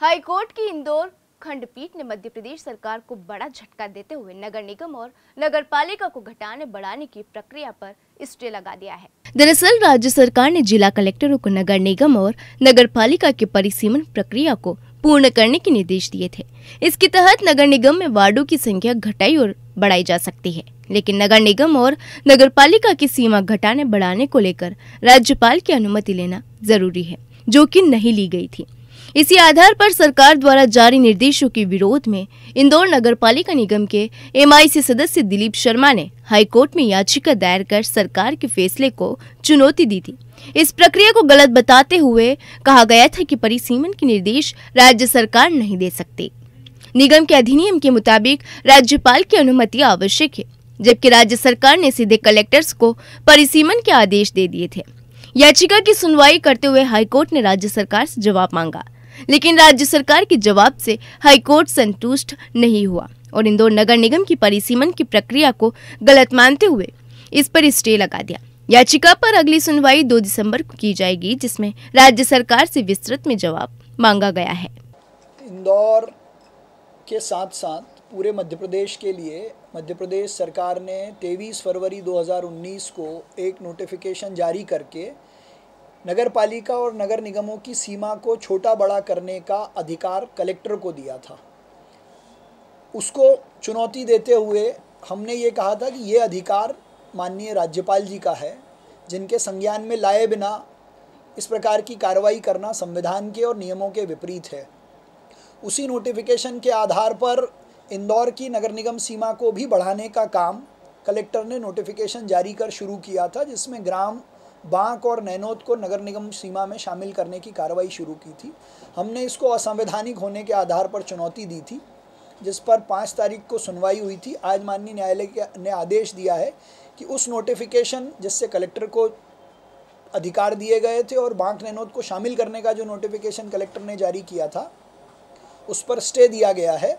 high court की इंदौर खंडपीठ ने मध्य प्रदेश सरकार को बड़ा झटका देते हुए नगर निगम और नगर पालिका को घटाने बढ़ाने की प्रक्रिया पर स्टे लगा दिया है दरअसल राज्य सरकार ने जिला कलेक्टरों को नगर निगम और नगर पालिका के परिसीमन प्रक्रिया को पूर्ण करने के निर्देश दिए थे इसके तहत नगर निगम में वार्डो की संख्या घटाई और बढ़ाई जा सकती है लेकिन नगर निगम और नगर पालिका की सीमा घटाने बढ़ाने को लेकर राज्यपाल की अनुमति लेना जरूरी है जो कि नहीं ली गई थी इसी आधार पर सरकार द्वारा जारी निर्देशों के विरोध में इंदौर नगर पालिका निगम के एमआईसी सदस्य दिलीप शर्मा ने हाईकोर्ट में याचिका दायर कर सरकार के फैसले को चुनौती दी थी इस प्रक्रिया को गलत बताते हुए कहा गया था कि परिसीमन के निर्देश राज्य सरकार नहीं दे सकती निगम के अधिनियम के मुताबिक राज्यपाल की अनुमति आवश्यक है जबकि राज्य सरकार ने सीधे कलेक्टर्स को परिसीमन के आदेश दे दिए थे याचिका की सुनवाई करते हुए हाईकोर्ट ने राज्य सरकार से जवाब मांगा लेकिन राज्य सरकार के जवाब से हाईकोर्ट संतुष्ट नहीं हुआ और इंदौर नगर निगम की परिसीमन की प्रक्रिया को गलत मानते हुए इस पर स्टे लगा दिया याचिका पर अगली सुनवाई 2 दिसंबर को की जाएगी जिसमें राज्य सरकार से विस्तृत में जवाब मांगा गया है इंदौर के साथ साथ पूरे मध्य प्रदेश के लिए मध्य प्रदेश सरकार ने 23 फरवरी 2019 को एक नोटिफिकेशन जारी करके नगर पालिका और नगर निगमों की सीमा को छोटा बड़ा करने का अधिकार कलेक्टर को दिया था उसको चुनौती देते हुए हमने ये कहा था कि ये अधिकार माननीय राज्यपाल जी का है जिनके संज्ञान में लाए बिना इस प्रकार की कार्रवाई करना संविधान के और नियमों के विपरीत है उसी नोटिफिकेशन के आधार पर इंदौर की नगर निगम सीमा को भी बढ़ाने का काम कलेक्टर ने नोटिफिकेशन जारी कर शुरू किया था जिसमें ग्राम बांक और नैनोद को नगर निगम सीमा में शामिल करने की कार्रवाई शुरू की थी हमने इसको असंवैधानिक होने के आधार पर चुनौती दी थी जिस पर पाँच तारीख को सुनवाई हुई थी आज माननीय न्यायालय ने आदेश दिया है कि उस नोटिफिकेशन जिससे कलेक्टर को अधिकार दिए गए थे और बांक नैनोद को शामिल करने का जो नोटिफिकेशन कलेक्टर ने जारी किया था उस पर स्टे दिया गया है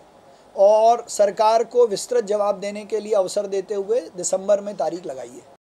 और सरकार को विस्तृत जवाब देने के लिए अवसर देते हुए दिसंबर में तारीख लगाई है